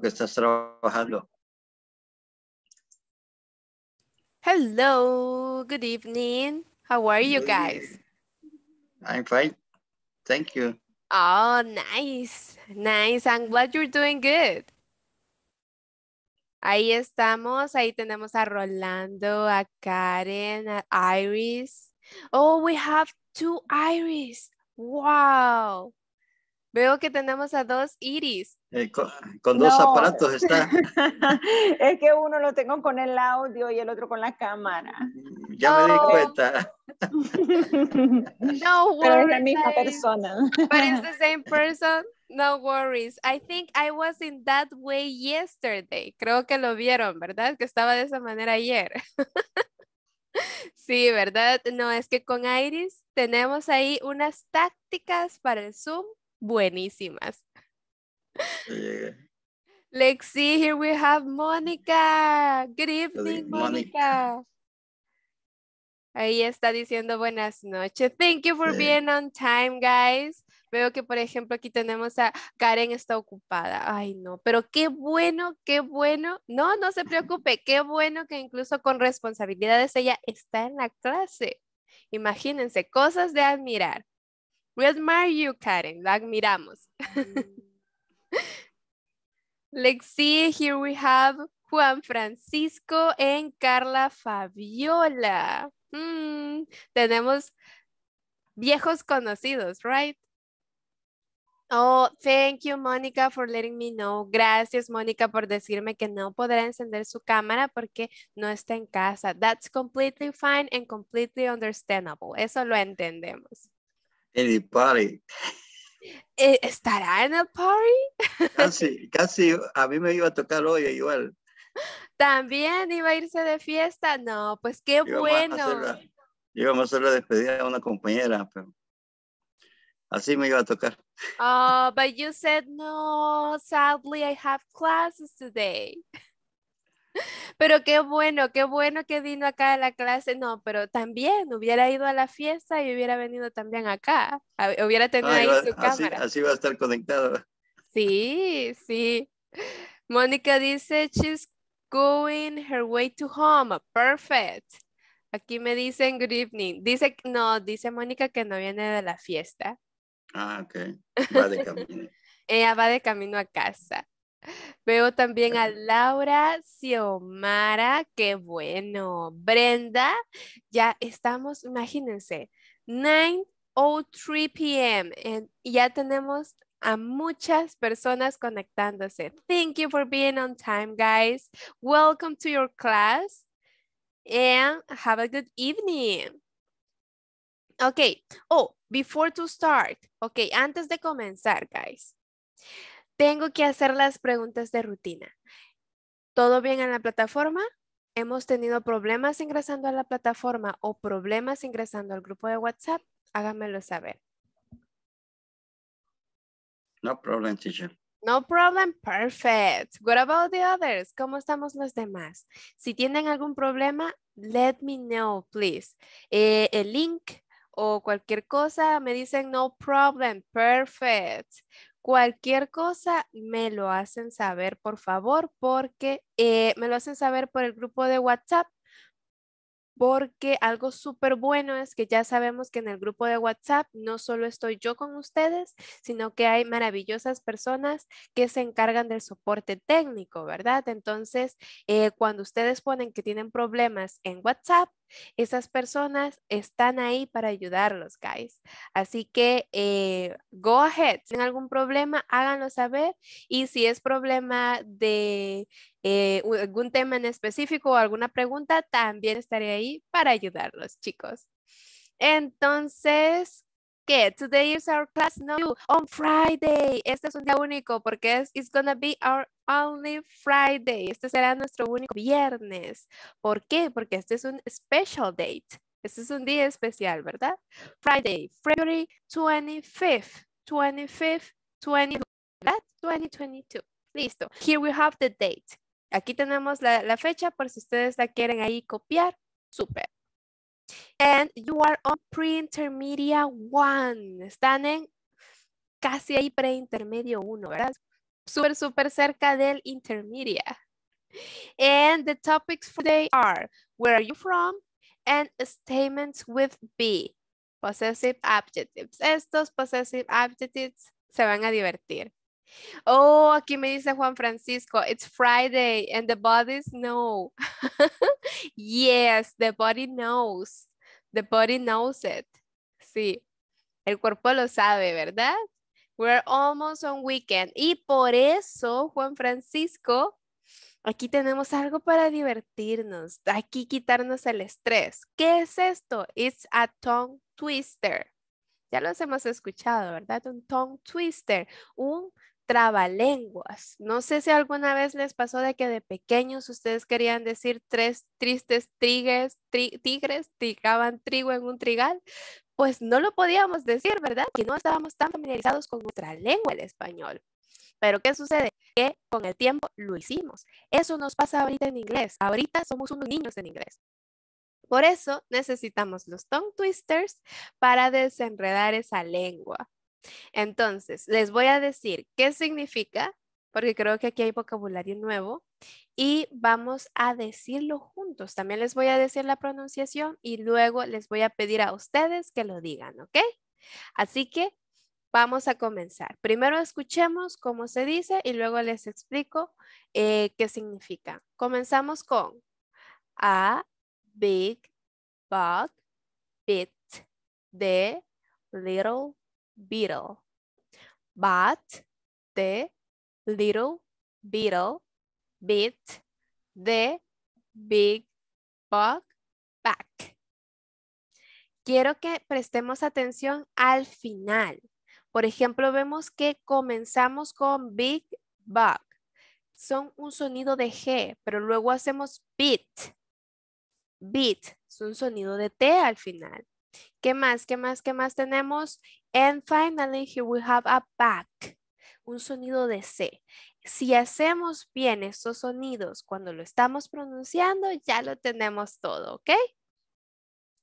que estás trabajando. Hello, good evening. How are you guys? I'm fine. Thank you. Oh, nice. Nice. I'm glad you're doing good. Ahí estamos. Ahí tenemos a Rolando, a Karen, a Iris. Oh, we have two Iris. Wow. Veo que tenemos a dos Iris. Eh, con, dos aparatos está. es que uno lo tengo con el audio y el otro con la cámara. Mm, ya me di cuenta. no worries. Pero es la misma persona. Pero es the same person. No worries. I think I was in that way yesterday. Creo que lo vieron, ¿verdad? Que estaba de esa manera ayer. Sí, ¿verdad? No, es que con Iris tenemos ahí unas tácticas para el Zoom buenísimas. Lexi Let's see, here we have Mónica. Good evening, Mónica. Ahí está diciendo buenas noches. Thank you for being on time, guys. Veo que, por ejemplo, aquí tenemos a Karen está ocupada. Ay, no, pero qué bueno, qué bueno. No, no se preocupe, qué bueno que incluso con responsabilidades ella está en la clase. Imagínense, cosas de admirar. We admire you, Karen. La admiramos. Let's see, here we have Juan Francisco and Carla Fabiola. Hmm, tenemos viejos conocidos, right? Oh, thank you, Monica for letting me know. Gracias, Mónica, por decirme que no podrá encender su cámara porque no está en casa. That's completely fine and completely understandable. Eso lo entendemos el party. Eh, ¿Estará en el party? Casi, casi a mí me iba a tocar hoy igual. También iba a irse de fiesta. No, pues qué bueno. A a despedir despedida a una compañera, pero así me iba a tocar. Oh, but you said no, sadly I have classes today. pero qué bueno, qué bueno que vino acá a la clase. No, pero también hubiera ido a la fiesta y hubiera venido también acá. Hubiera tenido ahí su así, cámara. Así va a estar conectado. Sí, sí. Mónica dice, she's going her way to home. Perfect. Aquí me dicen good evening. Dice, no, dice Mónica que no viene de la fiesta. Ah, ok. Va de camino. Ella va de camino a casa. Veo también a em, Laura Xiomara, qué bueno. Brenda, ya estamos, imagínense, 9.03 p.m. y ya tenemos a muchas personas conectándose. Thank you for being on time, guys. Welcome to your class and have a good evening. Okay. Oh, before to start. Okay, antes de comenzar, guys. Tengo que hacer las preguntas de rutina. ¿Todo bien en la plataforma? ¿Hemos tenido problemas ingresando a la plataforma o problemas ingresando al grupo de WhatsApp? Háganmelo saber. No problem, teacher. No problem, perfect. What about the others? ¿Cómo estamos los demás? Si tienen algún problema, let me know, please. Eh, el link o cualquier cosa, me dicen no problem, perfect. Cualquier cosa me lo hacen saber, por favor, porque eh, me lo hacen saber por el grupo de WhatsApp, porque algo súper bueno es que ya sabemos que en el grupo de WhatsApp no solo estoy yo con ustedes, sino que hay maravillosas personas que se encargan del soporte técnico, ¿verdad? Entonces, eh, cuando ustedes ponen que tienen problemas en WhatsApp, esas personas están ahí para ayudarlos, guys. Así que eh, go ahead. Si tienen algún problema, háganlo saber. Y si es problema de eh, algún tema en específico o alguna pregunta, también estaré ahí para ayudarlos, chicos. Entonces, que today is our class no on Friday. Este es un día único porque es it's gonna be our only Friday. Este será nuestro único viernes. ¿Por qué? Porque este es un special date. Este es un día especial, ¿verdad? Friday, February 25th, 25th, 2022. Listo. Here we have the date. Aquí tenemos la, la fecha por si ustedes la quieren ahí copiar. Super. And you are on pre-intermedia one. Están en casi ahí pre-intermedio uno, ¿verdad? Súper, súper cerca del intermedia. And the topics for today are where are you from and statements with be. Possessive adjectives. Estos possessive adjectives se van a divertir. Oh, aquí me dice Juan Francisco, it's Friday and the bodies know. yes, the body knows. The body knows it. Sí, el cuerpo lo sabe, ¿verdad? We're almost on weekend. Y por eso, Juan Francisco, aquí tenemos algo para divertirnos. Aquí quitarnos el estrés. ¿Qué es esto? It's a tongue twister. Ya los hemos escuchado, ¿verdad? Un tongue twister, un trabalenguas. No sé si alguna vez les pasó de que de pequeños ustedes querían decir tres tristes trigues, tigres, trigaban trigo en un trigal. Pues no lo podíamos decir, ¿verdad? Que no estábamos tan familiarizados con nuestra lengua, el español. Pero ¿qué sucede? Que con el tiempo lo hicimos. Eso nos pasa ahorita en inglés. Ahorita somos unos niños en inglés. Por eso necesitamos los tongue twisters para desenredar esa lengua. Entonces, les voy a decir qué significa, porque creo que aquí hay vocabulario nuevo, y vamos a decirlo juntos. También les voy a decir la pronunciación y luego les voy a pedir a ustedes que lo digan, ¿ok? Así que vamos a comenzar. Primero escuchemos cómo se dice y luego les explico eh, qué significa. Comenzamos con a big bug bit de little beetle. But the little beetle bit, the big bug back. Quiero que prestemos atención al final. Por ejemplo, vemos que comenzamos con big bug. Son un sonido de G, pero luego hacemos bit Beat es un sonido de T al final. ¿Qué más? ¿Qué más? ¿Qué más tenemos? And finally, here we have a bug. un sonido de C. Si hacemos bien estos sonidos cuando lo estamos pronunciando, ya lo tenemos todo, ¿ok?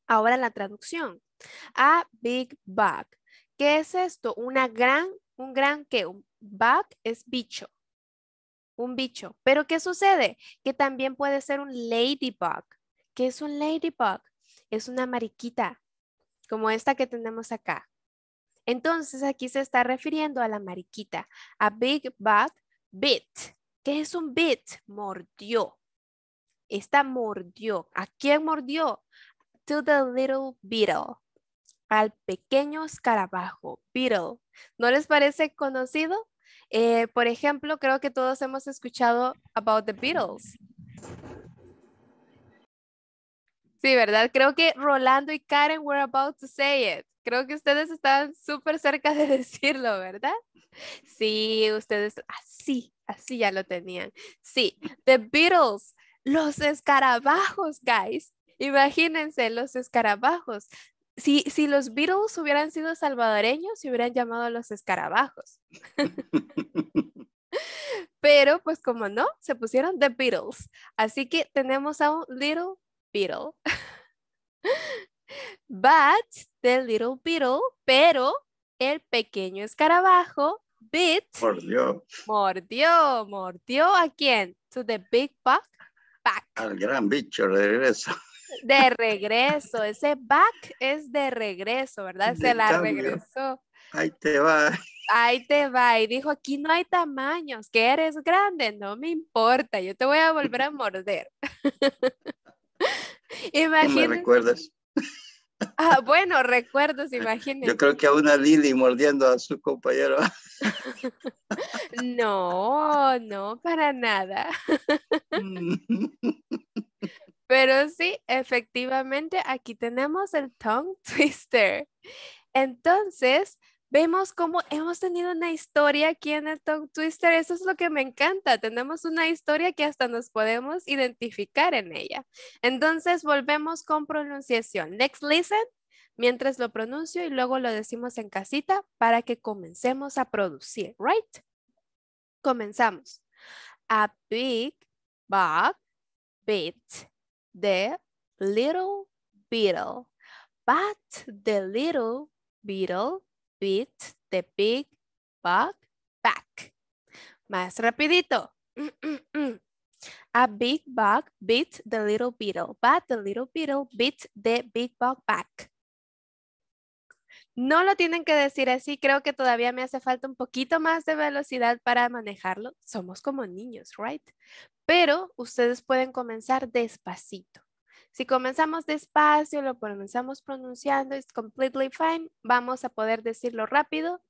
Ahora la traducción. A big bug. ¿Qué es esto? Una gran, un gran que un bug es bicho. Un bicho. Pero ¿qué sucede? Que también puede ser un ladybug. ¿Qué es un ladybug? Es una mariquita como esta que tenemos acá. Entonces aquí se está refiriendo a la mariquita, a Big Bad Bit. ¿Qué es un bit? Mordió. Esta mordió. ¿A quién mordió? To the little beetle. Al pequeño escarabajo, beetle. ¿No les parece conocido? Eh, por ejemplo, creo que todos hemos escuchado about the beetles Sí, ¿verdad? Creo que Rolando y Karen were about to say it. Creo que ustedes estaban súper cerca de decirlo, ¿verdad? Sí, ustedes así, ah, así ya lo tenían. Sí, The Beatles, los escarabajos, guys. Imagínense los escarabajos. Si, si los Beatles hubieran sido salvadoreños, se hubieran llamado los escarabajos. Pero pues como no, se pusieron The Beatles. Así que tenemos a un Little Beetle. But the little beetle, pero el pequeño escarabajo, bit. Mordió. Mordió, mordió a quién? To the big bug Back. Al gran bicho, de regreso. De regreso, ese back es de regreso, ¿verdad? Se la regresó. Ahí te va. Ahí te va. Y dijo, aquí no hay tamaños, que eres grande, no me importa, yo te voy a volver a morder. Imagínate. recuerdas? Ah, bueno, recuerdos, imagínense. Yo creo que a una Lili mordiendo a su compañero. No, no, para nada. Pero sí, efectivamente, aquí tenemos el tongue twister. Entonces, vemos cómo hemos tenido una historia aquí en el Talk Twister. Eso es lo que me encanta. Tenemos una historia que hasta nos podemos identificar en ella. Entonces volvemos con pronunciación. Next listen, mientras lo pronuncio y luego lo decimos en casita para que comencemos a producir, right? Comenzamos. A big bug bit the little beetle, but the little beetle beat the big bug back. Más rapidito. A big bug beat the little beetle, but the little beetle beat the big bug back. No lo tienen que decir así, creo que todavía me hace falta un poquito más de velocidad para manejarlo. Somos como niños, ¿right? Pero ustedes pueden comenzar despacito. Si comenzamos despacio, lo comenzamos pronunciando, it's completely fine, vamos a poder decirlo rápido,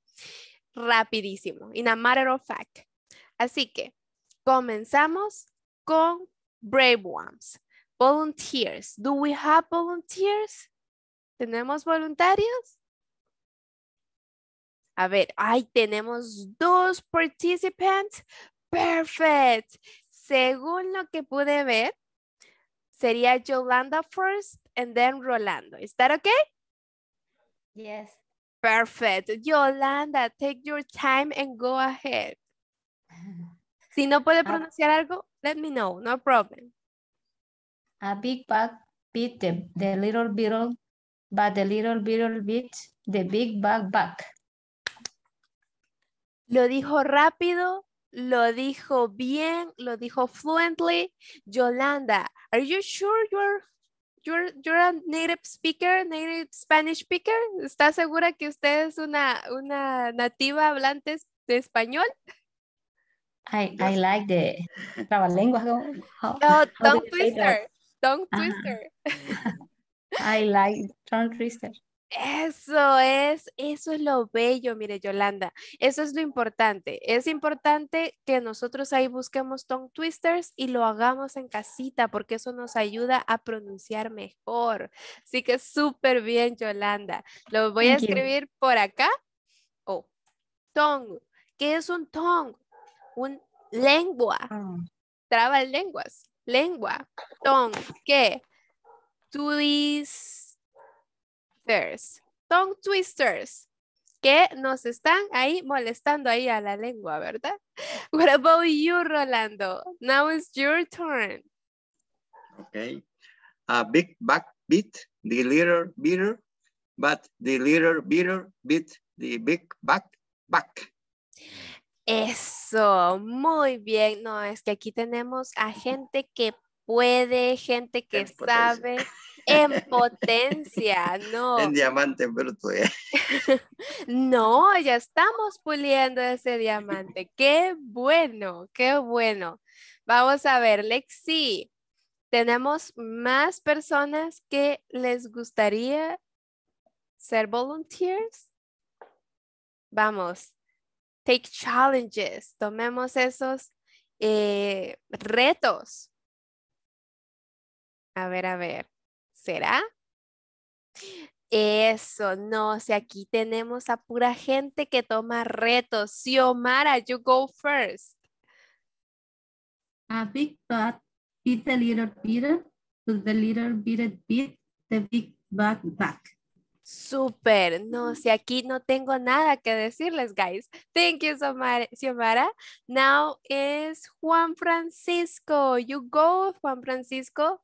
rapidísimo, in a matter of fact. Así que comenzamos con brave ones, volunteers. Do we have volunteers? ¿Tenemos voluntarios? A ver, ahí tenemos dos participants. Perfect. Según lo que pude ver, sería Yolanda first and then Rolando. Is that okay? Yes. Perfect. Yolanda, take your time and go ahead. Si no puede ah. pronunciar algo, let me know. No problem. A big bug beat the, the little beetle, but the little beetle beat the big bug back. Lo dijo rápido, lo dijo bien, lo dijo fluently. Yolanda, are you sure you're you're, you're a native speaker, native Spanish speaker? ¿Está segura que usted es una, una nativa hablante de español? I, like the trabalenguas. How, no, ah. tongue twister, tongue twister. I like don't twister. Eso es, eso es lo bello, mire Yolanda, eso es lo importante. Es importante que nosotros ahí busquemos tongue twisters y lo hagamos en casita porque eso nos ayuda a pronunciar mejor. Así que súper bien, Yolanda. Lo voy a escribir por acá. Oh, tongue. ¿Qué es un tongue? Un lengua. Ah. lenguas. Lengua. Tongue. ¿Qué? Twist tongue twisters, que nos están ahí molestando ahí a la lengua, ¿verdad? What about you, Rolando? Now it's your turn. Okay. A big back beat the little bitter, but the little bitter beat the big back back. Eso, muy bien. No, es que aquí tenemos a gente que puede, gente que sabe. En potencia, no. En diamante tú ya. ¿eh? no, ya estamos puliendo ese diamante. Qué bueno, qué bueno. Vamos a ver, Lexi. Tenemos más personas que les gustaría ser volunteers. Vamos, take challenges. Tomemos esos eh, retos. A ver, a ver. ¿Será? Eso, no, si aquí tenemos a pura gente que toma retos. Xiomara, you go first. A big bat beat the little to the little beat the big bat back. Super, no, si aquí no tengo nada que decirles, guys. Thank you, Xiomara. Now is Juan Francisco. You go, Juan Francisco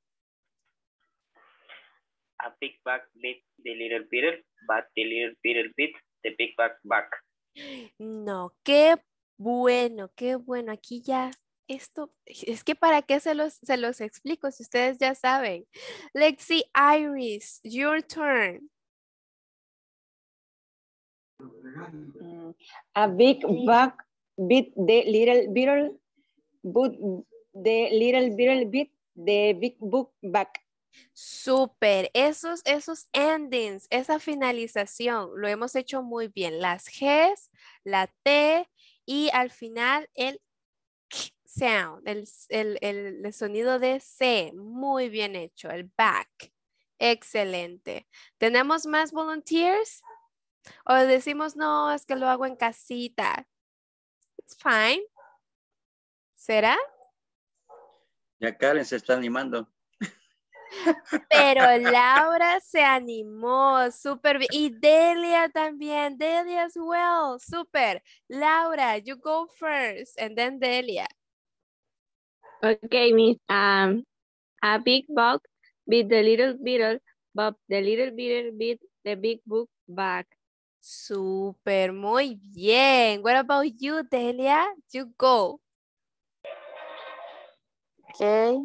a big bug beat the little beetle, but the little beetle bit the big back. No, qué bueno, qué bueno. Aquí ya esto, es que para qué se los, se los explico si ustedes ya saben. Let's see, Iris, your turn. A big bug bit the little beetle, but the little beetle bit the big book back. Súper, esos, endings, esa finalización, lo hemos hecho muy bien. Las Gs, la T y al final el sound, el sonido de C, muy bien hecho, el back. Excelente. ¿Tenemos más volunteers? ¿O decimos, no, es que lo hago en casita? It's fine. ¿Será? Ya Karen se está animando. Pero Laura se animó, súper bien. Y Delia también, Delia as well, super. Laura, you go first, and then Delia. Okay, Miss. Um, a big bug beat the little beetle, but the little beetle beat the big bug back. Super, muy bien. What about you, Delia? You go. Okay.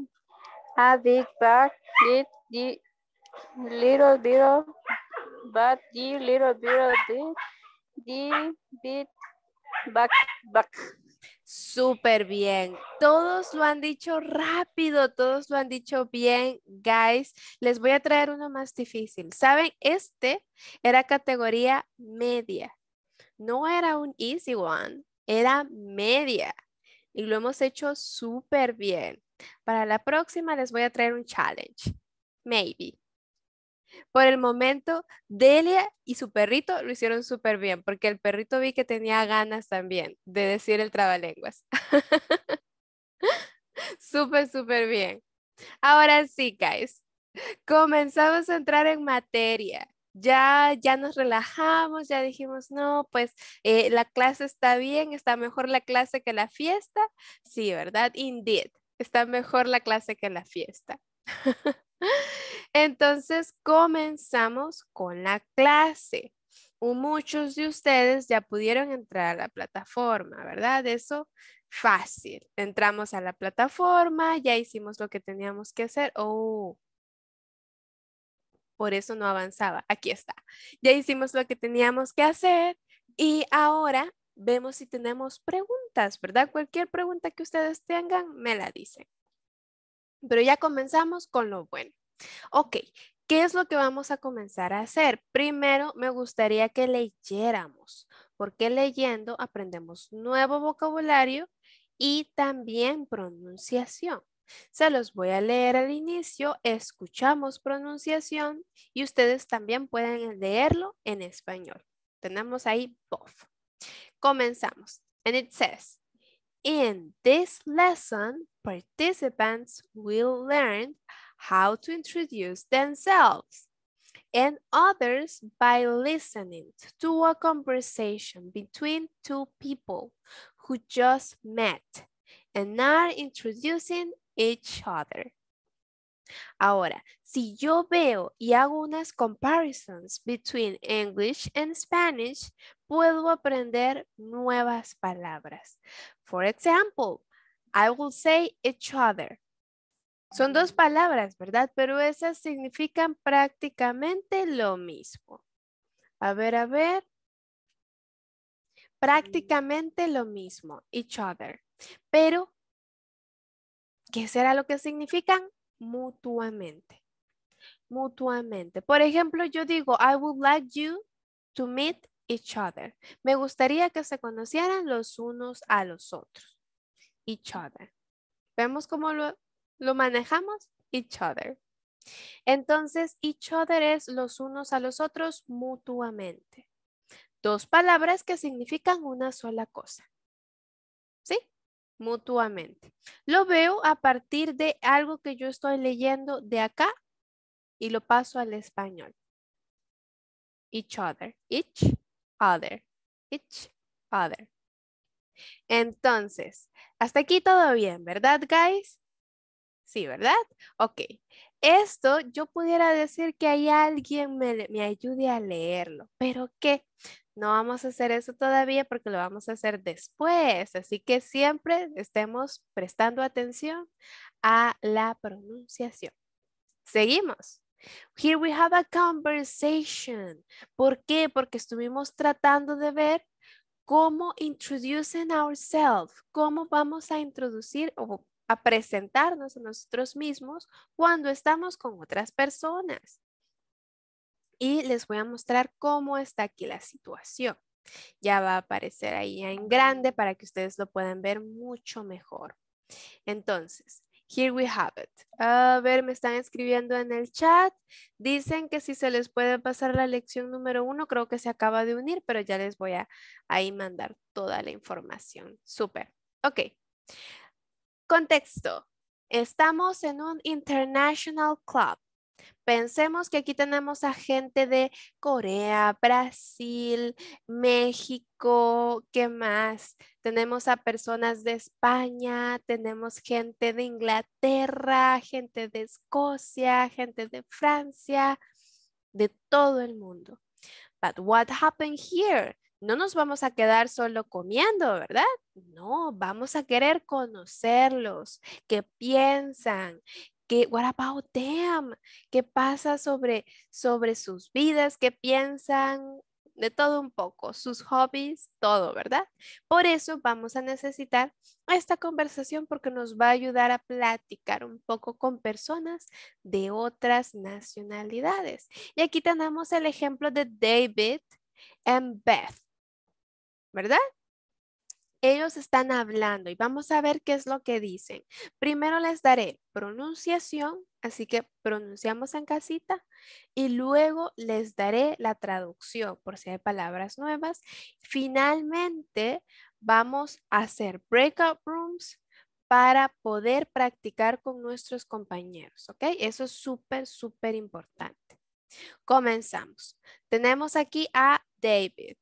A big back did the little bit of, the little bit of the, the bit back, back. Súper bien. Todos lo han dicho rápido, todos lo han dicho bien, guys. Les voy a traer uno más difícil. Saben, este era categoría media. No era un easy one, era media. Y lo hemos hecho súper bien. Para la próxima les voy a traer un challenge. Maybe. Por el momento, Delia y su perrito lo hicieron súper bien, porque el perrito vi que tenía ganas también de decir el trabalenguas. súper, súper bien. Ahora sí, guys. Comenzamos a entrar en materia. Ya, ya nos relajamos, ya dijimos, no, pues eh, la clase está bien, está mejor la clase que la fiesta. Sí, ¿verdad? Indeed está mejor la clase que la fiesta. Entonces, comenzamos con la clase. Muchos de ustedes ya pudieron entrar a la plataforma, ¿verdad? Eso fácil. Entramos a la plataforma, ya hicimos lo que teníamos que hacer. Oh, por eso no avanzaba. Aquí está. Ya hicimos lo que teníamos que hacer y ahora vemos si tenemos preguntas, ¿verdad? Cualquier pregunta que ustedes tengan, me la dicen. Pero ya comenzamos con lo bueno. Ok, ¿qué es lo que vamos a comenzar a hacer? Primero, me gustaría que leyéramos, porque leyendo aprendemos nuevo vocabulario y también pronunciación. Se los voy a leer al inicio, escuchamos pronunciación y ustedes también pueden leerlo en español. Tenemos ahí both. Comenzamos. And it says, in this lesson, participants will learn how to introduce themselves and others by listening to a conversation between two people who just met and are introducing each other. Ahora, Si yo veo y hago unas comparisons between English and Spanish, puedo aprender nuevas palabras. For example, I will say each other. Son dos palabras, ¿verdad? Pero esas significan prácticamente lo mismo. A ver, a ver. Prácticamente lo mismo, each other. Pero, ¿qué será lo que significan? Mutuamente mutuamente. Por ejemplo, yo digo, I would like you to meet each other. Me gustaría que se conocieran los unos a los otros. Each other. ¿Vemos cómo lo, lo manejamos? Each other. Entonces, each other es los unos a los otros mutuamente. Dos palabras que significan una sola cosa. ¿Sí? Mutuamente. Lo veo a partir de algo que yo estoy leyendo de acá y lo paso al español. Each other, each other, each other. Entonces, hasta aquí todo bien, ¿verdad, guys? Sí, ¿verdad? Ok. Esto yo pudiera decir que hay alguien me, me ayude a leerlo, pero ¿qué? No vamos a hacer eso todavía porque lo vamos a hacer después. Así que siempre estemos prestando atención a la pronunciación. Seguimos. Here we have a conversation. ¿Por qué? Porque estuvimos tratando de ver cómo introducing ourselves, cómo vamos a introducir o a presentarnos a nosotros mismos cuando estamos con otras personas. Y les voy a mostrar cómo está aquí la situación. Ya va a aparecer ahí en grande para que ustedes lo puedan ver mucho mejor. Entonces, Here we have it. A ver, me están escribiendo en el chat. Dicen que si se les puede pasar la lección número uno, creo que se acaba de unir, pero ya les voy a ahí mandar toda la información. Súper. Ok. Contexto. Estamos en un international club. Pensemos que aquí tenemos a gente de Corea, Brasil, México, ¿qué más? Tenemos a personas de España, tenemos gente de Inglaterra, gente de Escocia, gente de Francia, de todo el mundo. But what happened here? No nos vamos a quedar solo comiendo, ¿verdad? No, vamos a querer conocerlos, qué piensan, ¿Qué, what ¿Qué pasa sobre, sobre sus vidas? ¿Qué piensan? De todo un poco, sus hobbies, todo, ¿verdad? Por eso vamos a necesitar esta conversación porque nos va a ayudar a platicar un poco con personas de otras nacionalidades. Y aquí tenemos el ejemplo de David and Beth, ¿verdad? ellos están hablando y vamos a ver qué es lo que dicen. Primero les daré pronunciación, así que pronunciamos en casita y luego les daré la traducción por si hay palabras nuevas. Finalmente vamos a hacer breakout rooms para poder practicar con nuestros compañeros, ¿ok? Eso es súper, súper importante. Comenzamos. Tenemos aquí a David.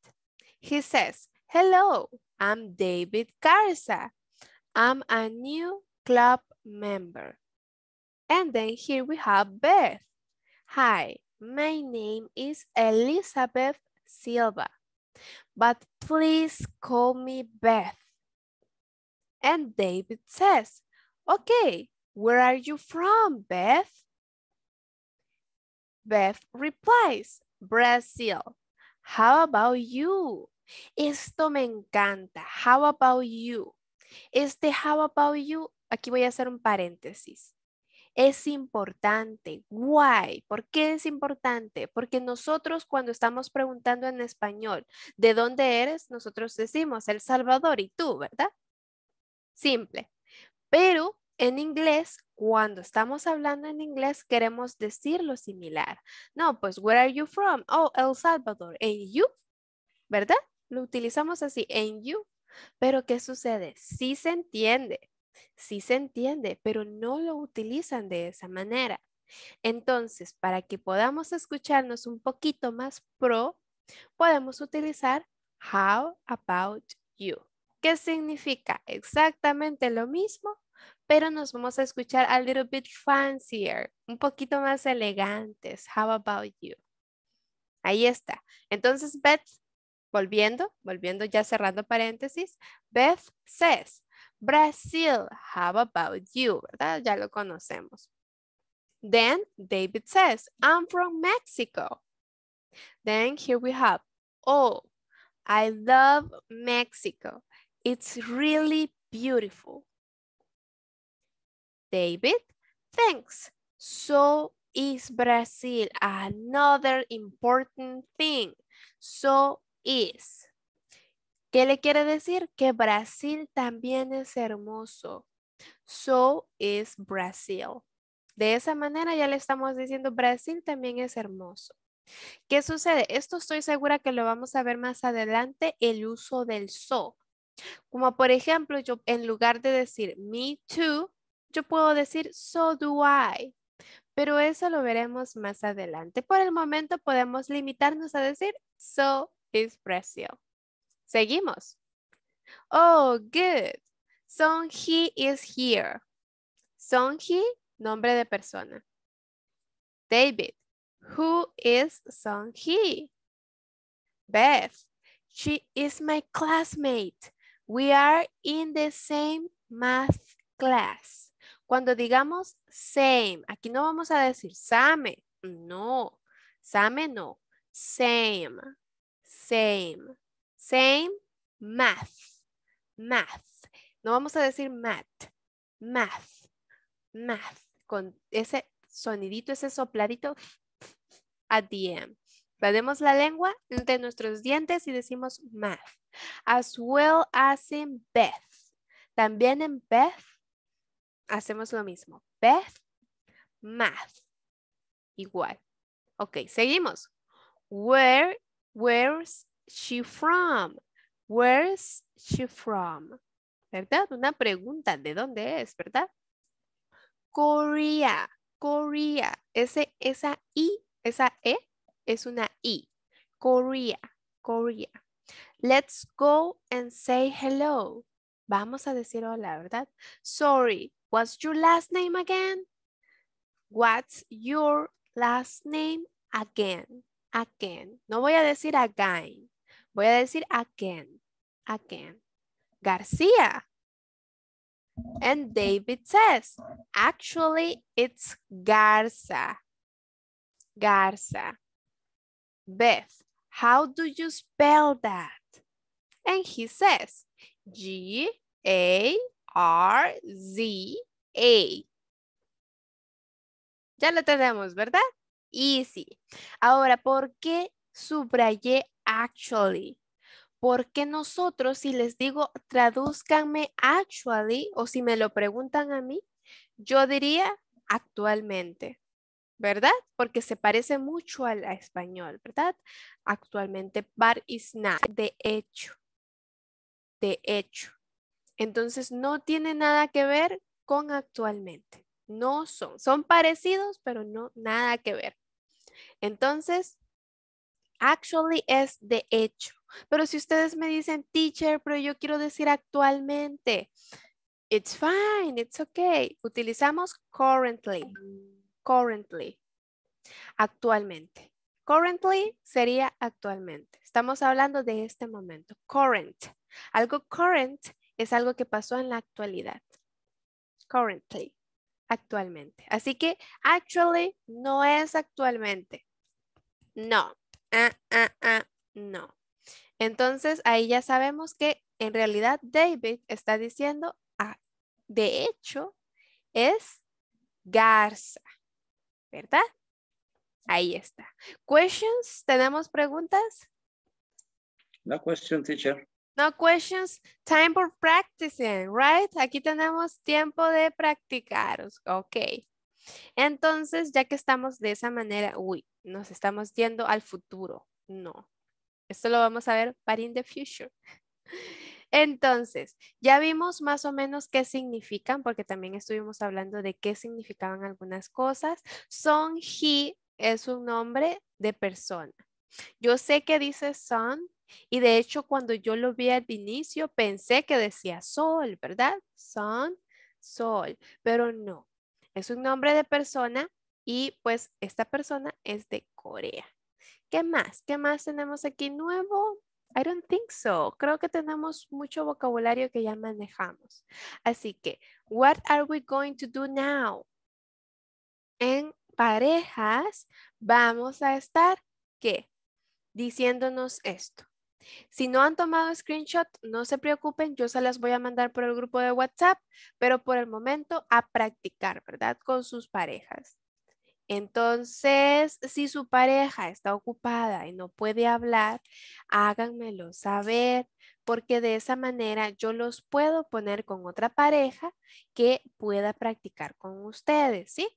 He says, hello, I'm David Garza. I'm a new club member. And then here we have Beth. Hi, my name is Elizabeth Silva, but please call me Beth. And David says, okay, where are you from, Beth? Beth replies, Brazil. How about you? Esto me encanta. How about you? Este how about you, aquí voy a hacer un paréntesis. Es importante. Why? ¿Por qué es importante? Porque nosotros cuando estamos preguntando en español, ¿de dónde eres? Nosotros decimos El Salvador y tú, ¿verdad? Simple. Pero en inglés, cuando estamos hablando en inglés, queremos decir lo similar. No, pues, where are you from? Oh, El Salvador. And you? ¿Verdad? lo utilizamos así, en you. Pero ¿qué sucede? Sí se entiende, sí se entiende, pero no lo utilizan de esa manera. Entonces, para que podamos escucharnos un poquito más pro, podemos utilizar how about you, ¿Qué significa exactamente lo mismo, pero nos vamos a escuchar a little bit fancier, un poquito más elegantes. How about you? Ahí está. Entonces, Beth, Volviendo, volviendo ya cerrando paréntesis, Beth says, Brazil, how about you? ¿Verdad? Ya lo conocemos. Then David says, I'm from Mexico. Then here we have, oh, I love Mexico. It's really beautiful. David, thanks. So is Brazil. Another important thing. So is. ¿Qué le quiere decir? Que Brasil también es hermoso. So is Brazil, De esa manera ya le estamos diciendo Brasil también es hermoso. ¿Qué sucede? Esto estoy segura que lo vamos a ver más adelante, el uso del so. Como por ejemplo, yo en lugar de decir me too, yo puedo decir so do I. Pero eso lo veremos más adelante. Por el momento podemos limitarnos a decir so es Brazil. Seguimos. Oh, good. Song he is here. Song he, nombre de persona. David, who is Song he? Beth, she is my classmate. We are in the same math class. Cuando digamos same, aquí no vamos a decir same, no, same no, same. Same. Same. Math. Math. No vamos a decir math. Math. Math. Con ese sonidito, ese sopladito at the end. la lengua entre nuestros dientes y decimos math. As well as in Beth. También en Beth hacemos lo mismo. Beth, math. Igual. Ok, seguimos. Where Where's she from? Where's she from? ¿Verdad? Una pregunta, ¿de dónde es? ¿Verdad? Korea, Korea. Ese, esa I, esa E es una I. Korea, Korea. Let's go and say hello. Vamos a decir hola, ¿verdad? Sorry, what's your last name again? What's your last name again? again. No voy a decir again. Voy a decir again. Again. García. And David says, actually, it's Garza. Garza. Beth, how do you spell that? And he says, G-A-R-Z-A. Ya lo tenemos, ¿verdad? easy. Ahora, ¿por qué subrayé actually? Porque nosotros, si les digo, traduzcanme actually, o si me lo preguntan a mí, yo diría actualmente, ¿verdad? Porque se parece mucho al español, ¿verdad? Actualmente, but is not, de hecho, de hecho. Entonces, no tiene nada que ver con actualmente. No son, son parecidos, pero no, nada que ver. Entonces, actually es de hecho. Pero si ustedes me dicen, teacher, pero yo quiero decir actualmente, it's fine, it's okay. Utilizamos currently, currently, actualmente. Currently sería actualmente. Estamos hablando de este momento. Current. Algo current es algo que pasó en la actualidad. Currently, actualmente. Así que actually no es actualmente no, ah, ah, ah, no. Entonces ahí ya sabemos que en realidad David está diciendo, ah, de hecho, es garza, ¿verdad? Ahí está. Questions, ¿tenemos preguntas? No question, teacher. No questions, time for practicing, right? Aquí tenemos tiempo de practicar, ok. Entonces, ya que estamos de esa manera, uy, nos estamos yendo al futuro. No, esto lo vamos a ver para in the future. Entonces, ya vimos más o menos qué significan, porque también estuvimos hablando de qué significaban algunas cosas. Son he es un nombre de persona. Yo sé que dice son y de hecho cuando yo lo vi al inicio pensé que decía sol, ¿verdad? Son, sol, pero no es un nombre de persona y pues esta persona es de Corea. ¿Qué más? ¿Qué más tenemos aquí nuevo? I don't think so. Creo que tenemos mucho vocabulario que ya manejamos. Así que, what are we going to do now? En parejas vamos a estar, ¿qué? Diciéndonos esto. Si no han tomado screenshot, no se preocupen, yo se las voy a mandar por el grupo de WhatsApp, pero por el momento a practicar, ¿verdad? Con sus parejas. Entonces, si su pareja está ocupada y no puede hablar, háganmelo saber, porque de esa manera yo los puedo poner con otra pareja que pueda practicar con ustedes, ¿sí?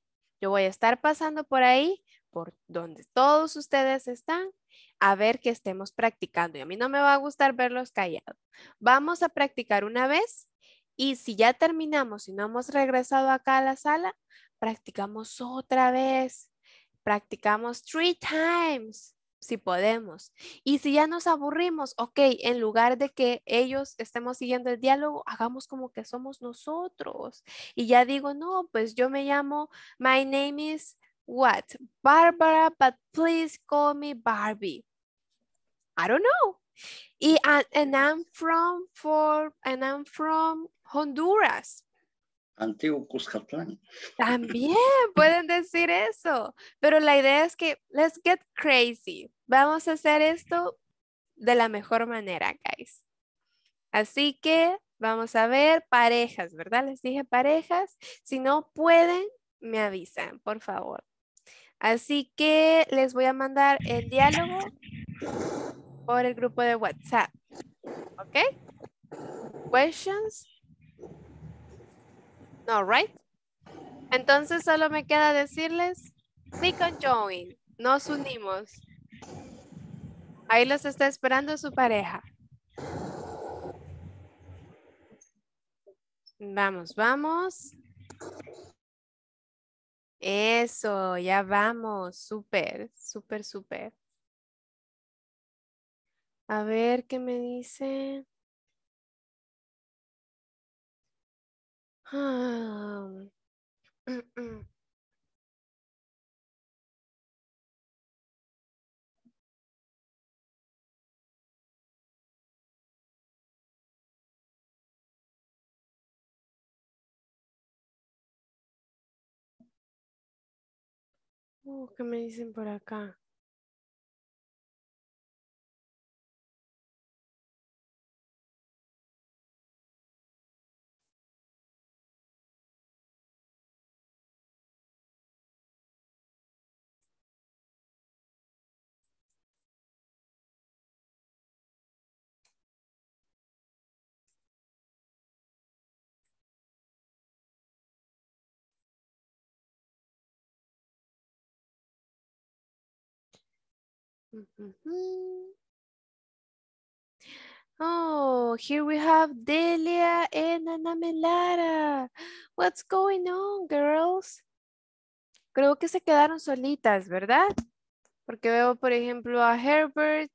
Yo voy a estar pasando por ahí, por donde todos ustedes están, a ver que estemos practicando. Y a mí no me va a gustar verlos callados. Vamos a practicar una vez y si ya terminamos y no hemos regresado acá a la sala, practicamos otra vez. Practicamos three times si podemos. Y si ya nos aburrimos, ok, en lugar de que ellos estemos siguiendo el diálogo, hagamos como que somos nosotros. Y ya digo, no, pues yo me llamo, my name is What? Barbara, but please call me Barbie. I don't know. Y, ah, and, from for and I'm from Honduras. Antiguo Cuscatlán. También pueden decir eso, pero la idea es que let's get crazy. Vamos a hacer esto de la mejor manera, guys. Así que vamos a ver parejas, ¿verdad? Les dije parejas. Si no pueden, me avisan, por favor. Así que les voy a mandar el diálogo por el grupo de WhatsApp. ¿Ok? Questions? No, right? Entonces solo me queda decirles, click on join. Nos unimos. Ahí los está esperando su pareja. Vamos, vamos. Eso, ya vamos, súper, súper, súper. A ver qué me dice. Ah, mm, mm. Uh, ¿Qué me dicen por acá? Oh, here we have Delia and Ana Melara. What's going on, girls? Creo que se quedaron solitas, ¿verdad? Porque veo, por ejemplo, a Herbert.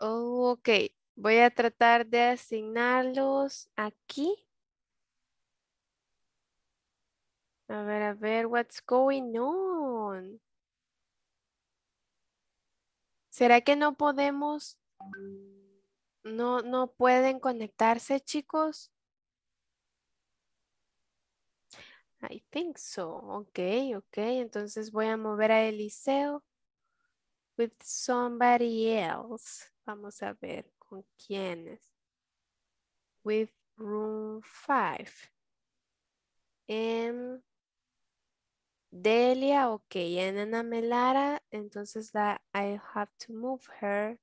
Oh, ok. Voy a tratar de asignarlos aquí. A ver, a ver, what's going on? ¿Será que no podemos, no, no pueden conectarse, chicos? I think so. Ok, ok. Entonces voy a mover a Eliseo with somebody else. Vamos a ver con quiénes. With room five. M Delia, ok, en Ana Melara, entonces la I have to move her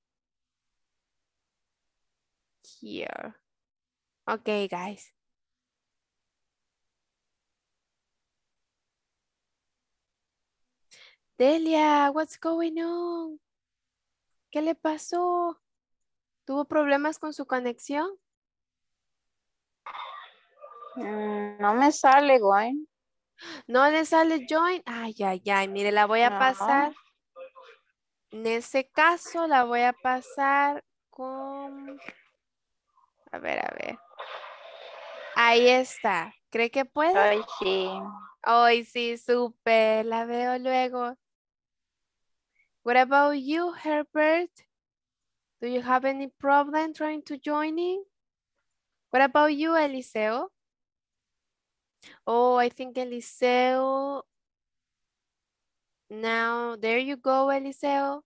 here. Okay, guys. Delia, what's going on? ¿Qué le pasó? ¿Tuvo problemas con su conexión? Mm, no me sale, Gwen. No le sale join. Ay, ay, ay. Mire, la voy a pasar. En ese caso la voy a pasar con... A ver, a ver. Ahí está. ¿Cree que puede? Ay, sí. Ay, sí, súper. La veo luego. What about you, Herbert? Do you have any problem trying to join in? What about you, Eliseo? Oh, I think Eliseo. Now, there you go, Eliseo.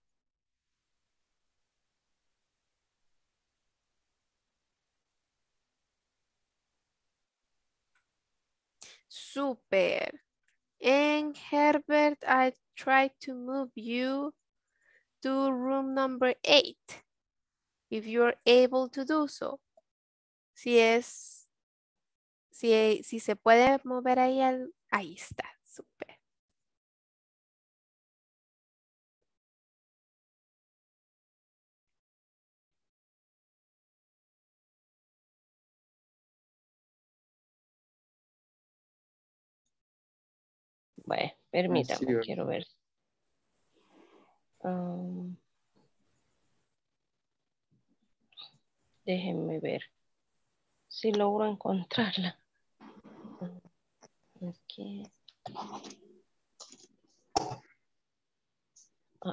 Super. And Herbert, I tried to move you to room number eight, if you're able to do so. Si es Si, se puede mover ahí, al, ahí está, súper. Bueno, permítame, quiero ver. déjenme ver si logro encontrarla.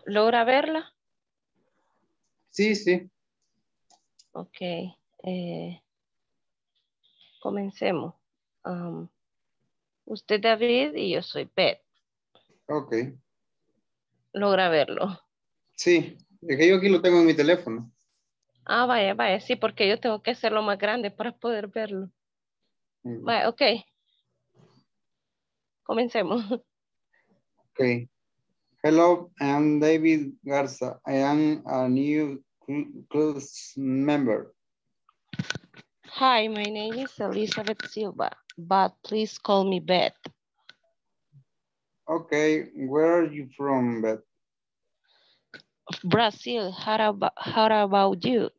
¿Logra verla? Sí, sí. Ok. Eh, comencemos. Um, usted David y yo soy Pet. Ok. ¿Logra verlo? Sí, es que yo aquí lo tengo en mi teléfono. Ah, vaya, vaya, sí, porque yo tengo que hacerlo más grande para poder verlo. Mm. Vaya, ok. Comencemos. Okay. Hello, I'm David Garza. I am a new class member. Hi, my name is Elizabeth Silva, but please call me Beth. Okay, where are you from, Beth? Brazil, how about, how about you?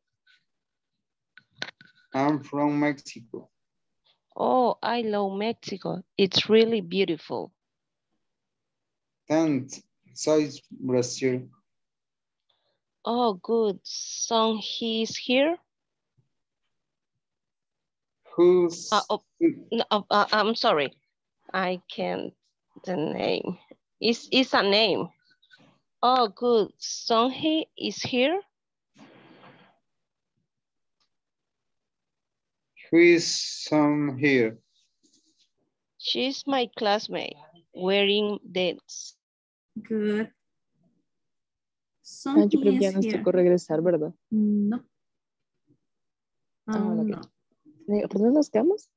I'm from Mexico. Oh, I love Mexico. It's really beautiful. And so is Brazil. Oh, good. So he's here? Who's? Uh, oh, no, uh, uh I'm sorry. I can't, the name. It's, it's a name. Oh, good. Song he is here? Who is Sam here? She's my classmate wearing dance. Good. Something ah, yo creo que ya nos here. tocó regresar, ¿verdad? No. Um, oh, okay. ¿Dónde nos quedamos?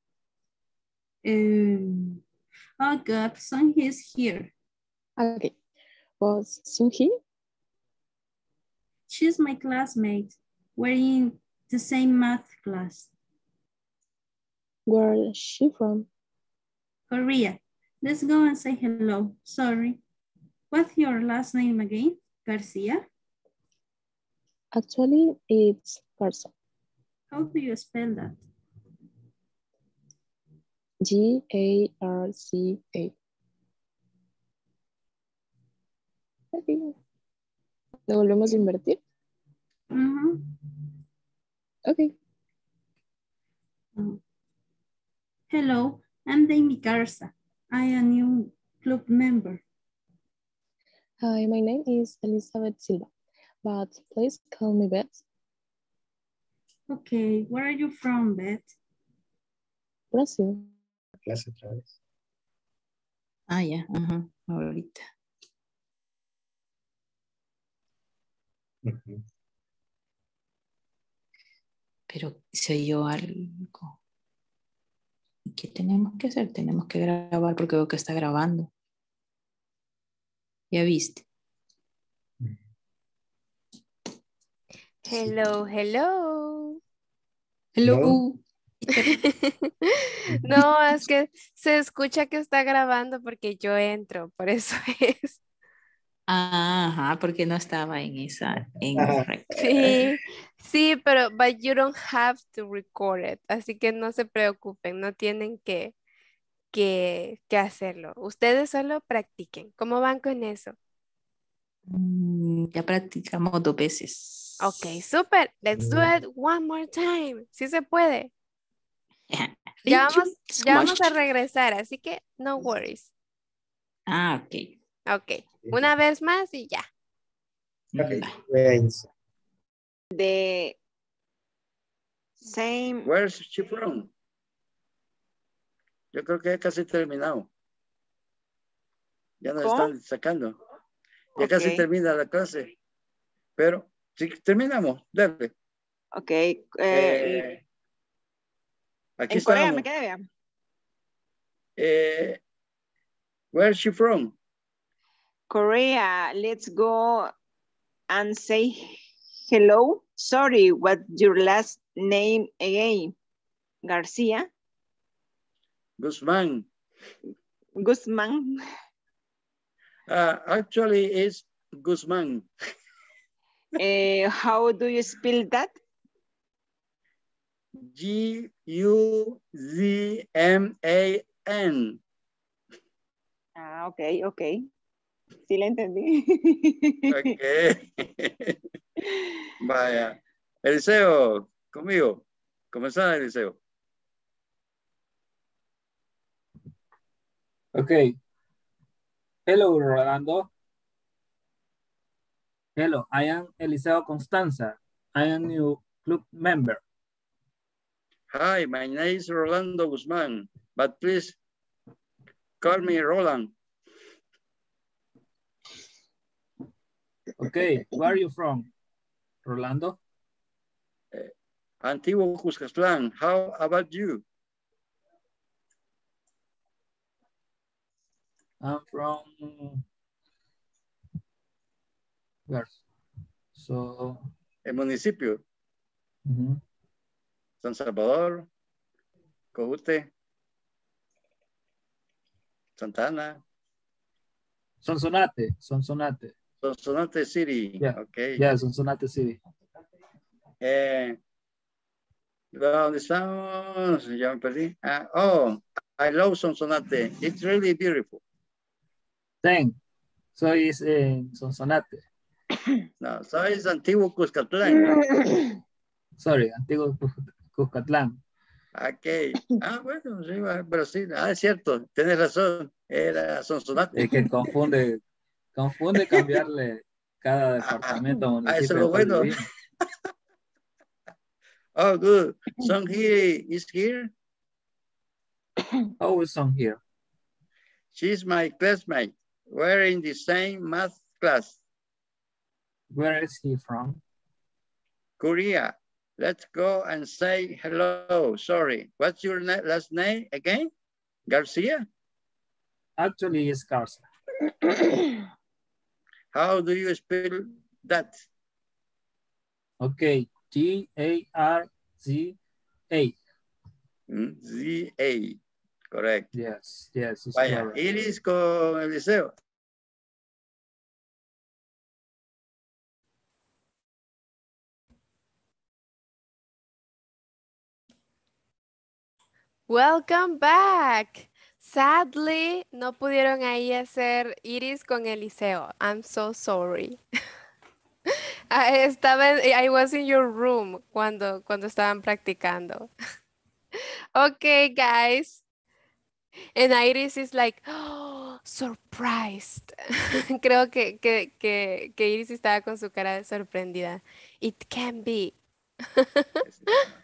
Um, oh, God, Sunhee is here. Okay. Was Sunhee? She's my classmate. We're in the same math class. Where is she from? Korea. Let's go and say hello. Sorry. What's your last name again? Garcia? Actually, it's Garza. How do you spell that? G-A-R-C-A. ¿Lo volvemos a invertir? Uh -huh. Ok. Uh-huh. Hello, I'm Dami Garza. I am a new club member. Hi, my name is Elizabeth Silva, but please call me Beth. Okay, where are you from, Beth? Brazil. Brazil, otra Ah, yeah. uh -huh. ahorita. Uh Pero se yo algo. ¿qué tenemos que hacer? Tenemos que grabar porque veo que está grabando. ¿Ya viste? Hello, hello. Hello. No. es que se escucha que está grabando porque yo entro, por eso es. Ajá, porque no estaba en esa, en Sí, sí, pero but you don't have to record it, así que no se preocupen, no tienen que, que, hacerlo. Ustedes solo practiquen. ¿Cómo van con eso? Mm, ya practicamos dos veces. Ok, super. Let's do it one more time. Si se puede. Ya vamos, ya vamos a regresar, así que no worries. Ah, ok. Ok, una vez más y ya. Mm. Pues. De same. Where's she from? Yo creo que ya casi terminado. Ya nos están sacando. Ya casi termina la clase. Pero si terminamos, dale. Ok. Eh, eh, aquí está. estamos. Corea me eh, where's she from? Korea, let's go and say hello. Sorry, what's your last name again? Garcia? Guzman. Guzman. Uh, actually, it's Guzman. uh, how do you spell that? G-U-Z-M-A-N. Ah, okay, okay. Sí, la entendí. Vaya. Eliseo, conmigo. Comenzá, Eliseo. Ok. Hello, Rolando. Hello, I am Eliseo Constanza. I am new club member. Hi, my name is Rolando Guzmán. but please call me Roland. Okay, where are you from, Rolando? Eh, antiguo Cuscatlán, how about you? I'm from So el municipio. Mm-hmm. San Salvador, Cojute, Santana. Sonsonate, Sonsonate. Sonsonate City. Yeah. Okay. Yeah, Sonsonate City. Eh, ¿Dónde estamos? Ya me perdí. Ah, oh, I love Sonsonate. It's really beautiful. Thank. So it's eh, Sonsonate. No, so it's Antiguo Cuscatlán. Sorry, Antiguo Cuscatlán. Okay. Ah, bueno, sí, Brasil. Ah, es cierto, tienes razón. Era Sonsonate. Es que confunde Confunde cambiarle cada departamento. Ah, eso es lo bueno. oh, good. Song here is here. How oh, is Song here? She's my classmate. We're in the same math class. Where is he from? Korea. Let's go and say hello. Sorry. What's your na last name again? Garcia? Actually, it's Garcia. How do you spell that? Okay, T-A-R-Z-A. Z-A, mm, correct. Yes, yes. Vaya, correct. Iris con Eliseo. Welcome back. Sadly, no pudieron ahí hacer Iris con Eliseo. I'm so sorry. I ah, estaba, I was in your room cuando, cuando estaban practicando. okay, guys. And Iris is like, oh, surprised. Creo que, que, Iris estaba con su cara sorprendida. It can be.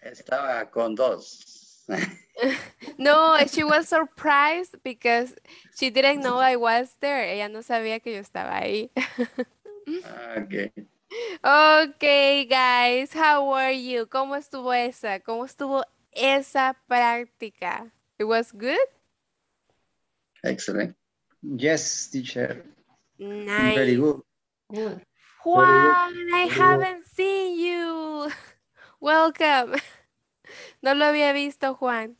estaba con dos. no, she was surprised because she didn't know I was there. Ella no sabía que yo estaba ahí. Ah, okay. Okay, guys, how were you? ¿Cómo estuvo esa? ¿Cómo estuvo esa práctica? It was good? Excellent. Yes, teacher. Nice. Very good. Wow, Very good. I Very haven't good. seen you. Welcome. No lo había visto, Juan.